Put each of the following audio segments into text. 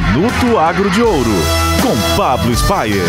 Minuto Agro de Ouro, com Pablo Spayer.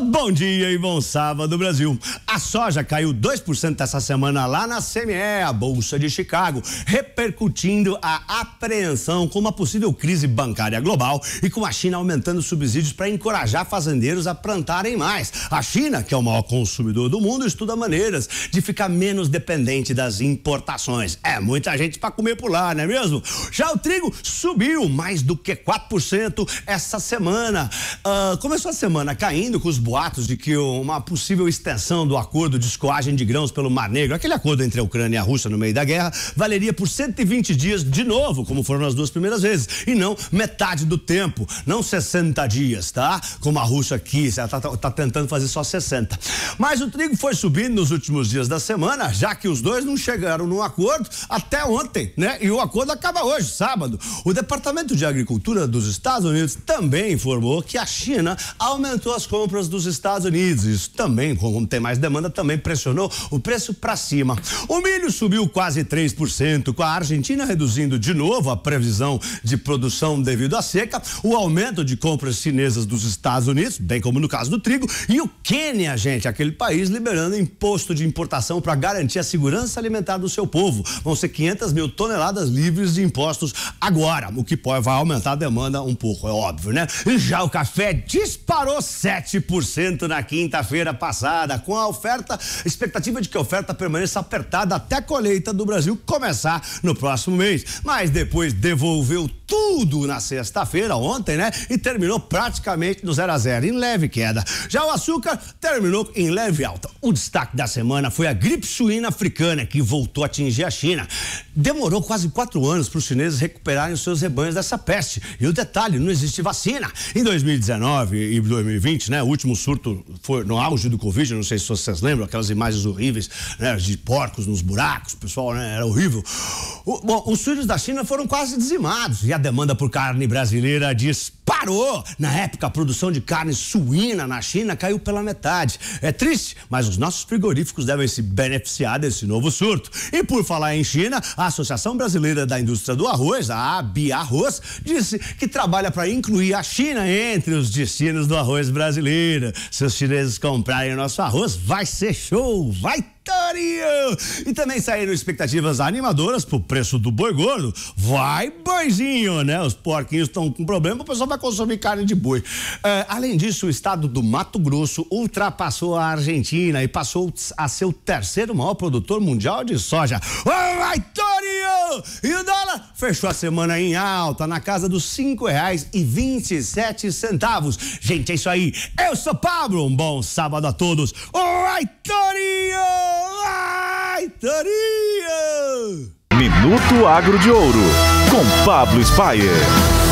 Bom dia e bom sábado, Brasil. A soja caiu 2% essa semana lá na CME, a Bolsa de Chicago, repercutindo a apreensão com uma possível crise bancária global e com a China aumentando subsídios para encorajar fazendeiros a plantarem mais. A China, que é o maior consumidor do mundo, estuda maneiras de ficar menos dependente das importações. É muita gente para comer por lá, não é mesmo? Já o trigo subiu mais do que 4% essa semana. Uh, começou a semana caindo com os boatos de que uma possível extensão do acordo de escoagem de grãos pelo Mar Negro, aquele acordo entre a Ucrânia e a Rússia no meio da guerra, valeria por 120 dias de novo, como foram as duas primeiras vezes, e não metade do tempo, não 60 dias, tá? Como a Rússia quis, ela tá, tá, tá tentando fazer só 60. Mas o trigo foi subindo nos últimos dias da semana, já que os dois não chegaram num acordo até ontem, né? E o acordo acaba hoje, sábado. O Departamento de Agricultura dos Estados Unidos também informou que a China aumentou as compras dos Estados Unidos. Isso também, como tem mais demanda, também pressionou o preço para cima. O milho subiu quase 3%, com a Argentina reduzindo de novo a previsão de produção devido à seca, o aumento de compras chinesas dos Estados Unidos, bem como no caso do trigo, e o Quênia, gente, aquele país liberando imposto de importação para garantir a segurança alimentar do seu povo. Vão ser 500 mil toneladas livres de impostos agora, o que vai aumentar a demanda um pouco, é óbvio, né? E já o café disparou 7%. 10% na quinta-feira passada, com a oferta, expectativa de que a oferta permaneça apertada até a colheita do Brasil começar no próximo mês. Mas depois devolveu tudo na sexta-feira, ontem, né? E terminou praticamente no 0 a 0 em leve queda. Já o açúcar terminou em leve alta. O destaque da semana foi a gripe suína africana, que voltou a atingir a China. Demorou quase quatro anos para os chineses recuperarem os seus rebanhos dessa peste. E o detalhe, não existe vacina. Em 2019 e 2020, né? O último surto foi no auge do Covid, não sei se vocês lembram, aquelas imagens horríveis, né? De porcos nos buracos, pessoal, né? Era horrível. O, bom, os suínos da China foram quase dizimados e a demanda por carne brasileira disparou. Na época, a produção de carne suína na China caiu pela metade. É triste, mas os nossos frigoríficos devem se beneficiar desse novo surto. E por falar em China, a Associação Brasileira da Indústria do Arroz, a Arroz) disse que trabalha para incluir a China entre os destinos do arroz brasileiro. Se os chineses comprarem o nosso arroz, vai ser show, vai ter e também saíram expectativas animadoras pro preço do boi gordo. Vai, boizinho, né? Os porquinhos estão com problema, o pessoal vai consumir carne de boi. É, além disso, o estado do Mato Grosso ultrapassou a Argentina e passou a ser o terceiro maior produtor mundial de soja. Vai, Torinho! E o dólar fechou a semana em alta, na casa dos cinco reais e vinte e sete centavos. Gente, é isso aí. Eu sou Pablo. Um bom sábado a todos. Vai, Torinho! Padaria! Minuto Agro de Ouro, com Pablo Spayer.